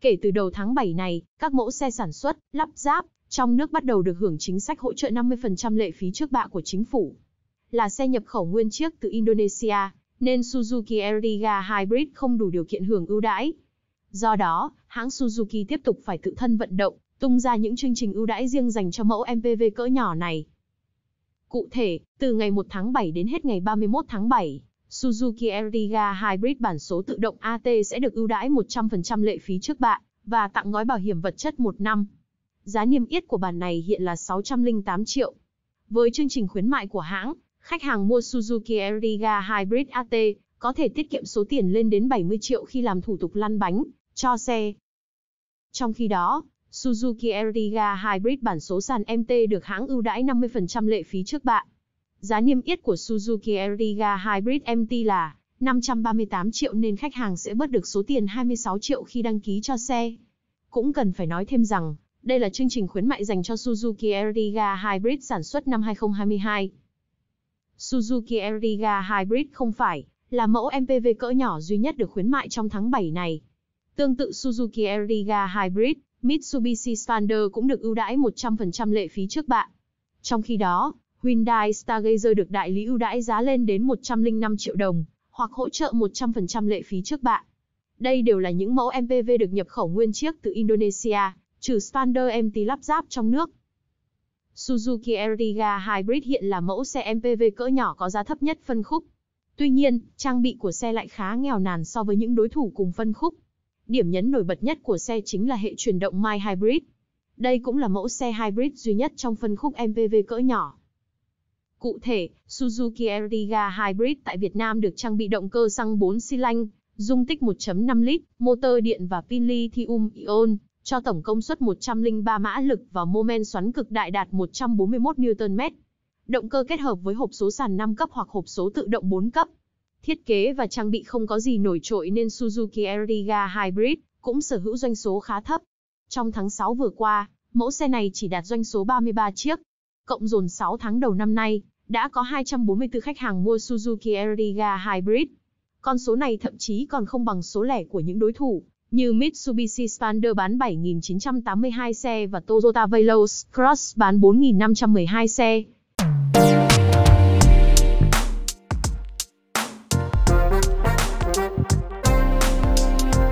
Kể từ đầu tháng 7 này, các mẫu xe sản xuất, lắp ráp, trong nước bắt đầu được hưởng chính sách hỗ trợ 50% lệ phí trước bạ của chính phủ. Là xe nhập khẩu nguyên chiếc từ Indonesia, nên Suzuki Ertiga Hybrid không đủ điều kiện hưởng ưu đãi. Do đó, hãng Suzuki tiếp tục phải tự thân vận động, tung ra những chương trình ưu đãi riêng dành cho mẫu MPV cỡ nhỏ này. Cụ thể, từ ngày 1 tháng 7 đến hết ngày 31 tháng 7, Suzuki Ertiga Hybrid bản số tự động AT sẽ được ưu đãi 100% lệ phí trước bạ và tặng gói bảo hiểm vật chất 1 năm. Giá niêm yết của bản này hiện là 608 triệu. Với chương trình khuyến mại của hãng, khách hàng mua Suzuki Ertiga Hybrid AT có thể tiết kiệm số tiền lên đến 70 triệu khi làm thủ tục lăn bánh cho xe. Trong khi đó, Suzuki Ertiga Hybrid bản số sàn MT được hãng ưu đãi 50% lệ phí trước bạ. Giá niêm yết của Suzuki Ertiga Hybrid MT là 538 triệu nên khách hàng sẽ bớt được số tiền 26 triệu khi đăng ký cho xe. Cũng cần phải nói thêm rằng, đây là chương trình khuyến mại dành cho Suzuki Ertiga Hybrid sản xuất năm 2022. Suzuki Ertiga Hybrid không phải là mẫu MPV cỡ nhỏ duy nhất được khuyến mại trong tháng 7 này. Tương tự Suzuki Ertiga Hybrid, Mitsubishi Xpander cũng được ưu đãi 100% lệ phí trước bạ. Trong khi đó, Hyundai Stargazer được đại lý ưu đãi giá lên đến 105 triệu đồng, hoặc hỗ trợ 100% lệ phí trước bạ. Đây đều là những mẫu MPV được nhập khẩu nguyên chiếc từ Indonesia, trừ Standard MT lắp ráp trong nước. Suzuki Ertiga Hybrid hiện là mẫu xe MPV cỡ nhỏ có giá thấp nhất phân khúc. Tuy nhiên, trang bị của xe lại khá nghèo nàn so với những đối thủ cùng phân khúc. Điểm nhấn nổi bật nhất của xe chính là hệ chuyển động My Hybrid. Đây cũng là mẫu xe hybrid duy nhất trong phân khúc MPV cỡ nhỏ. Cụ thể, Suzuki Ertiga Hybrid tại Việt Nam được trang bị động cơ xăng 4 xi lanh, dung tích 1.5 lít, motor điện và pin lithium-ion, cho tổng công suất 103 mã lực và mô men xoắn cực đại đạt 141 Nm. Động cơ kết hợp với hộp số sàn 5 cấp hoặc hộp số tự động 4 cấp. Thiết kế và trang bị không có gì nổi trội nên Suzuki Ertiga Hybrid cũng sở hữu doanh số khá thấp. Trong tháng 6 vừa qua, mẫu xe này chỉ đạt doanh số 33 chiếc, Cộng dồn 6 tháng đầu năm nay, đã có 244 khách hàng mua Suzuki Ertiga Hybrid. Con số này thậm chí còn không bằng số lẻ của những đối thủ, như Mitsubishi Spander bán 7.982 xe và Toyota Veloz Cross bán 4.512 xe.